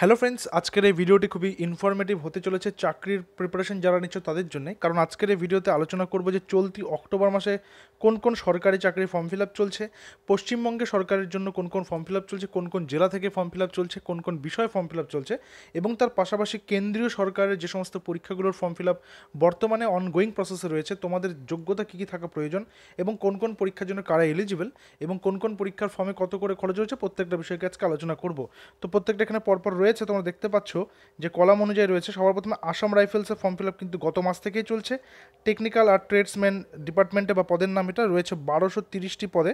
hello friends আজকের এই ভিডিওটি খুবই ইনফরমেটিভ হতে চলেছে চাকরির প্রিপারেশন যারা নিচ্ছে তাদের জন্য কারণ আজকের এই ভিডিওতে আলোচনা করব যে চলতি অক্টোবর মাসে কোন কোন সরকারি চাকরির ফর্ম ফিল আপ চলছে পশ্চিমবঙ্গে সরকারের জন্য কোন কোন ফর্ম ফিল আপ চলছে কোন কোন জেলা থেকে ফর্ম ফিল আপ চলছে কোন কোন বিষয়ে ফর্ম ফিল আপ চলছে এবং তার পাশাপাশি কেন্দ্রীয় সরকারের যে সমস্ত পরীক্ষাগুলোর ফর্ম ফিল আপ বর্তমানে অনগোয়িং প্রসেসে রয়েছে তোমাদের যোগ্যতা কী কী থাকা প্রয়োজন এবং কোন কোন পরীক্ষার জন্য কারা এলিজিবল এবং কোন কোন পরীক্ষার ফর্মে কত করে খরচ হয়েছে প্রত্যেকটা বিষয়কে আজকে আলোচনা করব তো প্রত্যেকটা এখানে পরপর রয়েছে তোমরা দেখতে পাচ্ছ যে কলাম অনুযায়ী রয়েছে সবার প্রথমে আসাম রাইফেলসের ফর্ম ফিল আপ কিন্তু গত মাস থেকেই চলছে টেকনিক্যাল আর ট্রেডসম্যান ডিপার্টমেন্টে বা পদের নাম এটা রয়েছে বারোশো তিরিশটি পদে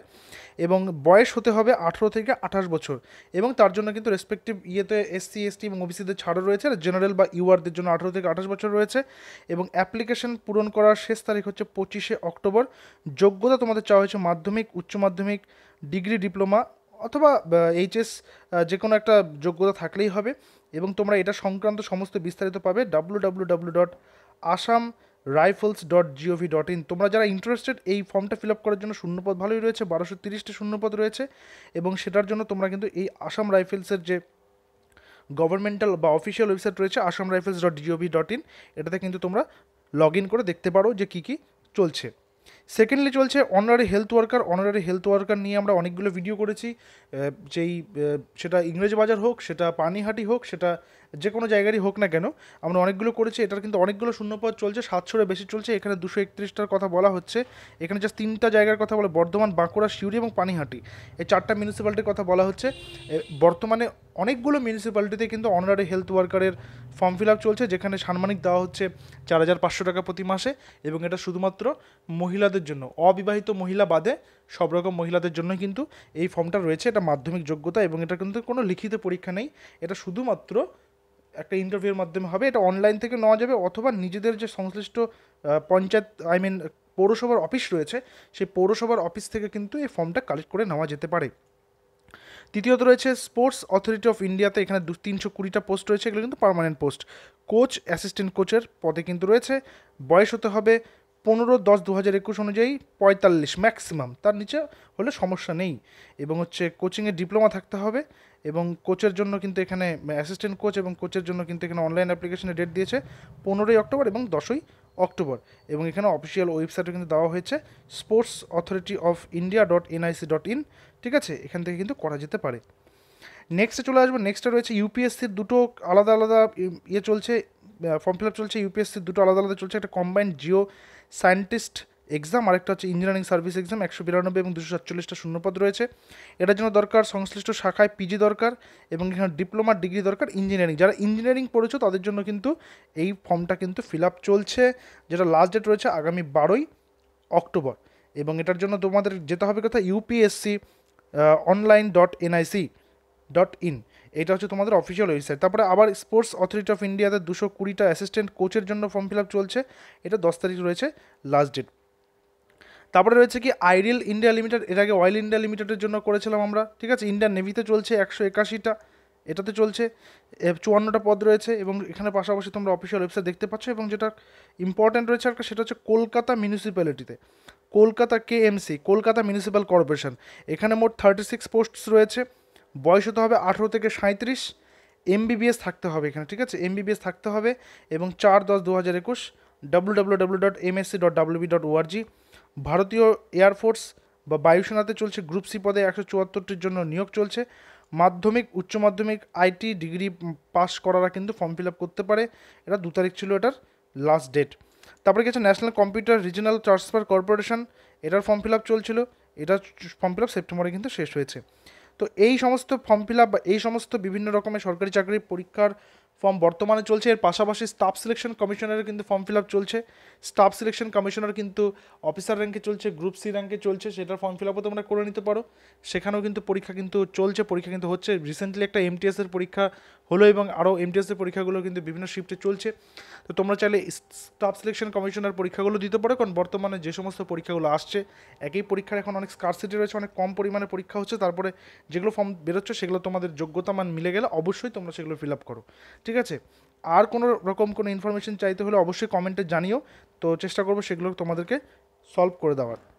এবং বয়স হতে হবে আঠেরো থেকে আঠাশ বছর এবং তার জন্য কিন্তু রেসপেক্টিভ ইয়েতে এসসি এসটি এবং ওবিসিদের ছাড়ও রয়েছে জেনারেল বা ইউআরদের জন্য আঠেরো থেকে আঠাশ বছর রয়েছে এবং অ্যাপ্লিকেশন পূরণ করার শেষ তারিখ হচ্ছে পঁচিশে অক্টোবর যোগ্যতা তোমাদের চাওয়া হয়েছে মাধ্যমিক উচ্চ মাধ্যমিক ডিগ্রি ডিপ্লোমা অথবা এইচএস যে কোনো একটা যোগ্যতা থাকলেই হবে এবং তোমরা এটা সংক্রান্ত সমস্ত বিস্তারিত পাবে W W W dot Assam Rifles dot GOV dot in তোমরা যারা ইন্টারেস্টেড এই ফর্মটা ফিল আপ করার জন্য শূন্যপদ ভালোই রয়েছে বারোশো তিরিশটি শূন্যপদ রয়েছে এবং সেটার জন্য তোমরা কিন্তু এই আসাম রাইফেলসের যে গভর্নমেন্টাল বা অফিসিয়াল ওয়েবসাইট রয়েছে Assam Rifles dot GOV dot in এটাতে কিন্তু তোমরা লগ ইন করে দেখতে পারো যে কী কী চলছে সেকেন্ডলি চলছে honorary health worker honorary health worker নিয়ে আমরা অনেকগুলো ভিডিও করেছি যেই সেটা ইংরেজি বাজার হোক সেটা পানিহাটি হোক সেটা যে কোনো জায়গারই হোক না কেন আমরা অনেকগুলো করেছি এটার কিন্তু অনেকগুলো শূন্যপদ চলছে সাতশোরে বেশি চলছে এখানে দুশো একত্রিশটার কথা বলা হচ্ছে এখানে জাস্ট তিনটা জায়গার কথা বলে বর্ধমান বাঁকুড়া সিউড়ি এবং পানিহাটি এই চারটা মিউনিসিপ্যালিটির কথা বলা হচ্ছে বর্তমানে অনেকগুলো মিউনিসিপ্যালিটিতে কিন্তু অনারারি হেলথ ওয়ার্কারের ফর্ম ফিল আপ চলছে যেখানে সাম্মানিক দেওয়া হচ্ছে চার হাজার পাঁচশো টাকা প্রতি মাসে এবং এটা শুধুমাত্র মহিলাদের জন্য অবিবাহিত মহিলা বাদে সব রকম মহিলাদের জন্য কিন্তু এই ফর্মটা রয়েছে এটা মাধ্যমিক যোগ্যতা এবং এটা কিন্তু কোনো লিখিত পরীক্ষা নেই এটা শুধুমাত্র একটা ইন্টারভিউর মাধ্যমে হবে এটা অনলাইন থেকে নেওয়া যাবে অথবা নিজেদের যে সংশ্লিষ্ট পঞ্চায়েত আই মিন পৌরসভার অফিস রয়েছে সেই পৌরসভার অফিস থেকে কিন্তু এই ফর্মটা কালেক্ট করে নেওয়া যেতে পারে তৃতীয়ত রয়েছে স্পোর্টস অথরিটি অফ ইন্ডিয়াতে এখানে দু তিনশো কুড়িটা পোস্ট রয়েছে এগুলো কিন্তু পারমানেন্ট পোস্ট কোচ অ্যাসিস্ট্যান্ট কোচের পদে কিন্তু রয়েছে বয়স হতে হবে পনেরো দশ দু হাজার একুশ অনুযায়ী পঁয়তাল্লিশ ম্যাক্সিমাম তার নিচে হলে সমস্যা নেই এবং হচ্ছে কোচিংয়ে ডিপ্লোমা থাকতে হবে এবং কোচের জন্য কিন্তু এখানে অ্যাসিস্ট্যান্ট কোচ এবং কোচের জন্য কিন্তু এখানে অনলাইন অ্যাপ্লিকেশনের ডেট দিয়েছে পনেরোই অক্টোবর এবং দশই অক্টোবর এবং এখানে অফিসিয়াল ওয়েবসাইটও কিন্তু দেওয়া হয়েছে sports authority of India dot NIC dot in ঠিক আছে এখান থেকে কিন্তু করা যেতে পারে নেক্সটে চলে আসবো নেক্সটে রয়েছে ইউপিএসসির দুটো আলাদা আলাদা ইয়ে চলছে ফর্ম ফিল আপ চলছে ইউপিএসসি দুটো আলাদা আলাদা চলছে একটা কম্বাইন্ড জিও সায়েন্টিস্ট এক্সাম আরেকটা হচ্ছে ইঞ্জিনিয়ারিং সার্ভিস এক্সাম একশো বিরানব্বই এবং দুশো সাতচল্লিশটা শূন্যপদ রয়েছে এটার জন্য দরকার সংশ্লিষ্ট শাখায় পিজি দরকার এবং এখানে ডিপ্লোমা ডিগ্রি দরকার ইঞ্জিনিয়ারিং যারা ইঞ্জিনিয়ারিং পড়েছ তাদের জন্য কিন্তু এই ফর্মটা কিন্তু ফিল আপ চলছে যেটা লাস্ট ডেট রয়েছে আগামী বারোই অক্টোবর এবং এটার জন্য তোমাদের যেতে হবে কথা UPSC online dot NIC dot in এটা হচ্ছে তোমাদের অফিসিয়াল ওয়েবসাইট তারপরে আবার স্পোর্টস অথরিটি অফ ইন্ডিয়াতে দুশো কুড়িটা অ্যাসিস্ট্যান্ট কোচের জন্য ফর্ম ফিল আপ চলছে এটা দশ তারিখ রয়েছে লাস্ট ডেট তারপরে রয়েছে কি আইরিল ইন্ডিয়া লিমিটেড এর আগে অয়েল ইন্ডিয়া লিমিটেডের জন্য করেছিলাম আমরা ঠিক আছে ইন্ডিয়ান নেভিতে চলছে একশো একাশিটা এটাতে চলছে চুয়ান্নটা পদ রয়েছে এবং এখানে পাশাপাশি তোমরা অফিসিয়াল ওয়েবসাইট দেখতে পাচ্ছ এবং যেটা ইম্পর্ট্যান্ট রয়েছে আর সেটা হচ্ছে কলকাতা মিউনিসিপ্যালিটিতে Kolkata K MC Kolkata municipal corporation এখানে মোট থার্টি সিক্স পোস্টস রয়েছে বয়স হতে হবে আঠেরো থেকে সাঁত্রিশ এমবিবিএস থাকতে হবে এখানে ঠিক আছে এমবিবিএস থাকতে হবে এবং চার দশ দু হাজার একুশ W W W dot C dot WB dot ORG ভারতীয় এয়ারফোর্স বা বায়ুসেনাতে চলছে গ্রুপ সি পদে একশো চুয়াত্তরটির জন্য নিয়োগ চলছে মাধ্যমিক উচ্চ মাধ্যমিক আইটি ডিগ্রি পাস করারা কিন্তু ফর্ম ফিল আপ করতে পারে এটা দু তারিখ ছিল এটার লাস্ট ডেট তারপরে গেছে national computer regional transfer corporation এটার ফর্ম ফিল আপ চলছিল এটা ফর্ম ফিল আপ সেপ্টেম্বরে কিন্তু শেষ হয়েছে তো এই সমস্ত ফর্ম ফিল আপ এই সমস্ত বিভিন্ন রকমের সরকারি চাকরির পরীক্ষার ফর্ম বর্তমানে চলছে এর পাশাপাশি স্টাফ সিলেকশন কমিশনারের কিন্তু ফর্ম ফিল আপ চলছে স্টাফ সিলেকশন কমিশনার কিন্তু অফিসার র্যাঙ্কে চলছে গ্রুপ সি র্যাঙ্কে চলছে সেটার ফর্ম ফিল আপও তোমরা করে নিতে পারো সেখানেও কিন্তু পরীক্ষা কিন্তু চলছে পরীক্ষা কিন্তু হচ্ছে রিসেন্টলি একটা এমটিএসের পরীক্ষা হলো এবং আরও এমটিএসের পরীক্ষাগুলো কিন্তু বিভিন্ন শিফটে চলছে তো তোমরা চাইলে স্টাফ সিলেকশন কমিশনার পরীক্ষাগুলো দিতে পারো কারণ বর্তমানে যে সমস্ত পরীক্ষাগুলো আসছে একই পরীক্ষার এখন অনেক স্কারসিটি রয়েছে অনেক কম পরিমাণে পরীক্ষা হচ্ছে তারপরে যেগুলো ফর্ম বেরোচ্ছে সেগুলো তোমাদের যোগ্যতা মান মিলে গেলে অবশ্যই তোমরা সেগুলো ফিল আপ করো ঠিক ঠিক আছে আর কোনো রকম কোনো ইনফরমেশন চাইতে হলে অবশ্যই কমেন্টে জানিও তো চেষ্টা করবো সেগুলো তোমাদেরকে সলভ করে দেওয়ার